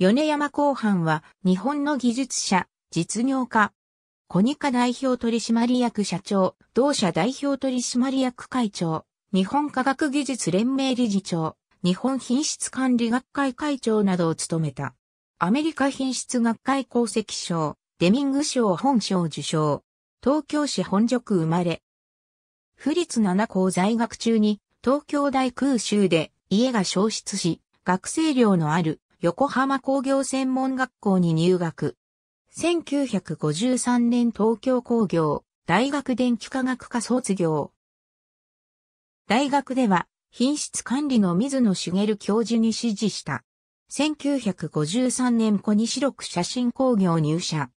米山公判は日本の技術者、実業家。コニカ代表取締役社長、同社代表取締役会長、日本科学技術連盟理事長、日本品質管理学会会長などを務めた。アメリカ品質学会功績賞、デミング賞本賞受賞。東京市本塾生まれ。府立七校在学中に東京大空襲で家が消失し、学生寮のある横浜工業専門学校に入学。1953年東京工業大学電気科学科卒業。大学では品質管理の水野茂教授に指示した。1953年小西六写真工業入社。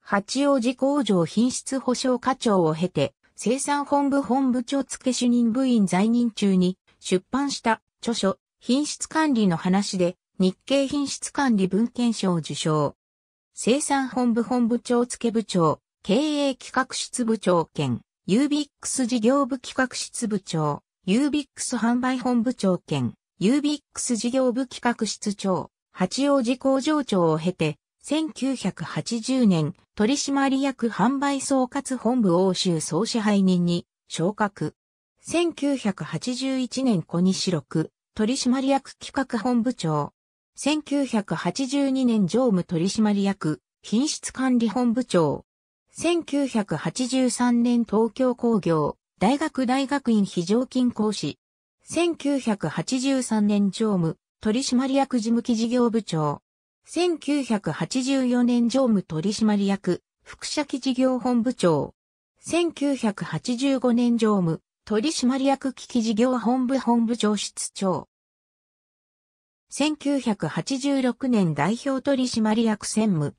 八王子工場品質保証課長を経て、生産本部本部長付主任部員在任中に出版した著書、品質管理の話で、日経品質管理文献賞受賞。生産本部本部長付部長、経営企画室部長兼、ユービックス事業部企画室部長、ユービックス販売本部長兼、ユービックス事業部企画室長、八王子工場長を経て、1980年、取締役販売総括本部欧州総支配人に昇格。1981年小西六、取締役企画本部長。1982年常務取締役、品質管理本部長。1983年東京工業、大学大学院非常勤講師。1983年常務、取締役事務機事業部長。1984年常務取締役、副社機事業本部長。1985年常務、取締役機器事業本部本部長室長。1986年代表取締役専務。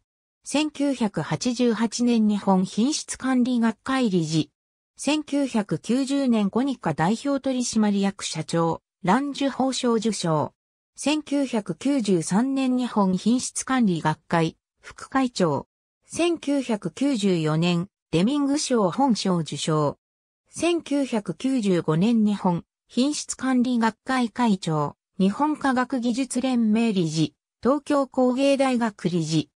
1988年日本品質管理学会理事。1990年コニカ代表取締役社長、蘭ュ法賞受賞。1993年日本品質管理学会、副会長。1994年、デミング賞本賞受賞。1995年日本品質管理学会会長。日本科学技術連盟理事、東京工芸大学理事。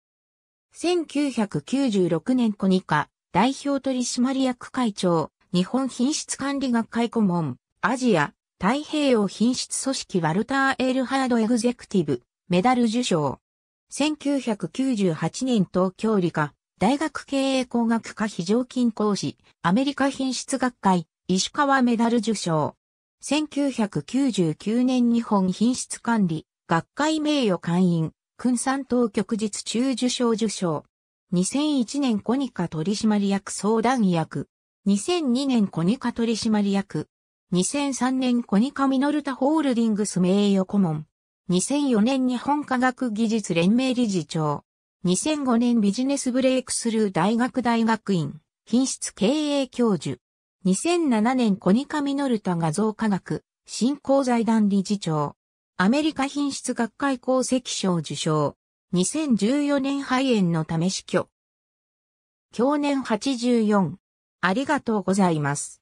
1996年コニカ、代表取締役会長、日本品質管理学会顧問、アジア、太平洋品質組織ワルター・エールハードエグゼクティブ、メダル受賞。1998年東京理科、大学経営工学科非常勤講師、アメリカ品質学会、石川メダル受賞。1999年日本品質管理学会名誉会員、君山当局実中受賞受賞。2001年コニカ取締役相談役。2002年コニカ取締役。2003年コニカミノルタホールディングス名誉顧問。2004年日本科学技術連盟理事長。2005年ビジネスブレイクスルー大学大学院、品質経営教授。2007年コニカミノルタ画像科学振興財団理事長。アメリカ品質学会功績賞受賞。2014年肺炎のため死去。去年84。ありがとうございます。